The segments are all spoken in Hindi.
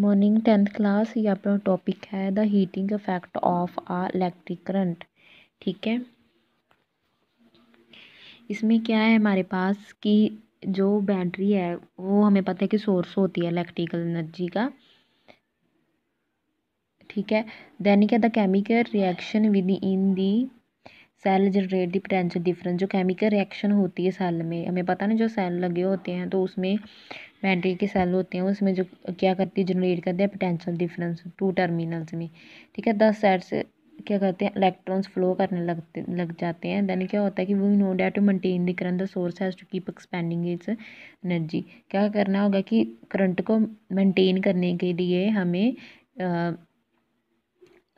मॉर्निंग टेंथ क्लास ये आपका टॉपिक है the heating effect of uh electric current ठीक है इसमें क्या है हमारे पास कि जो बैटरी है वो हमें पता है कि सोर्स होती है इलेक्ट्रिकल एनर्जी का ठीक है दैनिक the chemical reaction within the cell generate the potential difference जो केमिकल रिएक्शन होती है सेल में हमें पता नहीं जो सेल लगे होते हैं तो उसमें बैटरी के सेल होते हैं उसमें जो क्या करती है जनरेट करते हैं पोटेंशियल डिफरेंस टू टर्मिनल्स में ठीक है दस सेट से क्या करते हैं इलेक्ट्रॉन्स फ्लो करने लगते लग जाते हैं देन क्या होता है कि we know that to maintain the current the source has to keep expending its energy क्या करना होगा कि करंट को मेंटेन करने के लिए हमें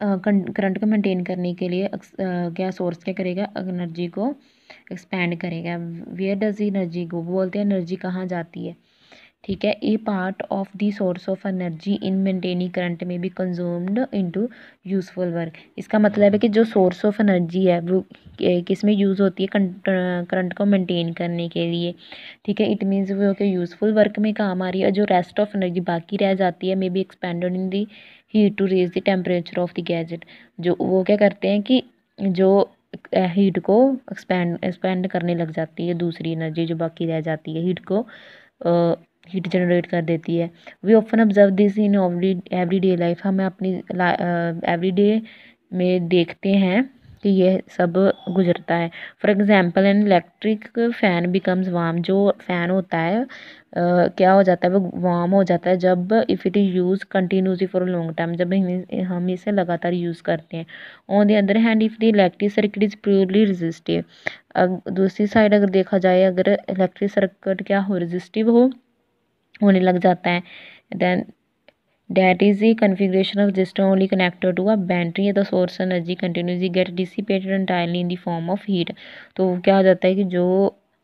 करंट को मेंटेन करने के लिए क्या सोर्स क्या करेगा एनर्जी को एक्सपेंड करेगा वेयर डज एनर्जी गो बोलते हैं एनर्जी कहाँ जाती है ठीक है a part of the source of energy in maintaining current में भी कंज्यूम्ड इनटू यूज़फुल वर्क इसका मतलब है कि जो सोर्स ऑफ एनर्जी है वो किस में यूज़ होती है करंट को मेंटेन करने के लिए ठीक है इट मीन्स वो कि यूज़फुल वर्क में काम आ रही है और जो रेस्ट ऑफ एनर्जी बाकी रह जाती है may be expended in the heat to raise the temperature of the gadget जो वो क्या करते हैं कि जो हीट को एक्सपेंड एक्सपेंड करने लग जाती है दूसरी एनर्जी जो बाकी रह जाती है हीट को हीट जनरेट कर देती है we often observe this in every day life हमें अपनी एवरी डे में देखते हैं कि यह सब गुजरता है for example an electric fan becomes warm जो फ़ैन होता है Uh, क्या हो जाता है वो वाम हो जाता है जब if it is used continuously for long time जब हम इसे लगातार यूज़ करते हैं on the other hand if the electric circuit is purely resistive दूसरी साइड अगर देखा जाए अगर इलेक्ट्रिक सर्किट क्या हो रजिस्टिव हो होने लग जाता है then that is the configuration of resistor only connected to a battery the source energy continuously get dissipated entirely in the form of heat तो क्या हो जाता है कि जो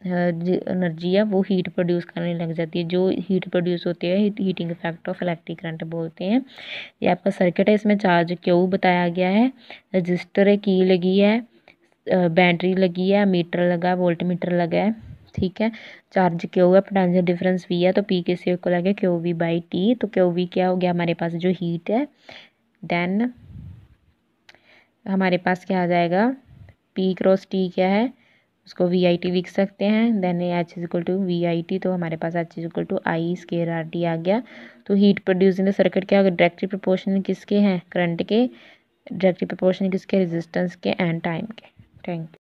एनर्जी है वो हीट प्रोड्यूस करने लग जाती है जो हीट प्रोड्यूस होती है heating effect of electric current बोलते हैं ये आपका सर्किट है इसमें चार्ज क्यू बताया गया है रजिस्टर की लगी है बैटरी लगी है मीटर लगा है वोल्ट मीटर लगा है ठीक है चार्ज क्यों है पोटेंशियल डिफरेंस वी है तो पी के सी इक्वल आ गया क्यू वी बाई टी तो क्यू वी क्या हो गया हमारे पास जो हीट है देन हमारे पास क्या आ जाएगा पी क्रॉस टी क्या है उसको वी आई टी लिख सकते हैं then H is equal to V I T तो हमारे पास H is equal to I square R T आ गया तो हीट प्रोड्यूसिंग द सर्किट क्या होगा डायरेक्टली प्रोपोर्शनल किसके हैं करंट के डायरेक्टली प्रोपोर्शनल किसके रेजिस्टेंस के एंड टाइम के थैंक यू